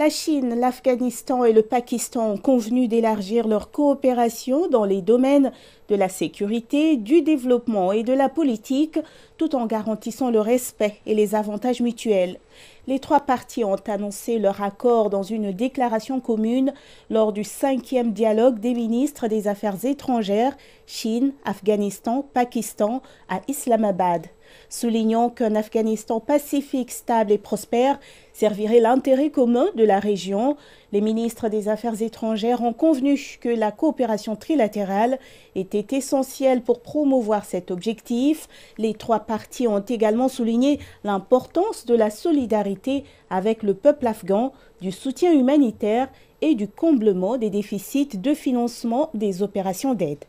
La Chine, l'Afghanistan et le Pakistan ont convenu d'élargir leur coopération dans les domaines de la sécurité, du développement et de la politique, tout en garantissant le respect et les avantages mutuels. Les trois parties ont annoncé leur accord dans une déclaration commune lors du cinquième dialogue des ministres des Affaires étrangères Chine, Afghanistan, Pakistan à Islamabad soulignant qu'un Afghanistan pacifique, stable et prospère servirait l'intérêt commun de la région. Les ministres des Affaires étrangères ont convenu que la coopération trilatérale était essentielle pour promouvoir cet objectif. Les trois parties ont également souligné l'importance de la solidarité avec le peuple afghan, du soutien humanitaire et du comblement des déficits de financement des opérations d'aide.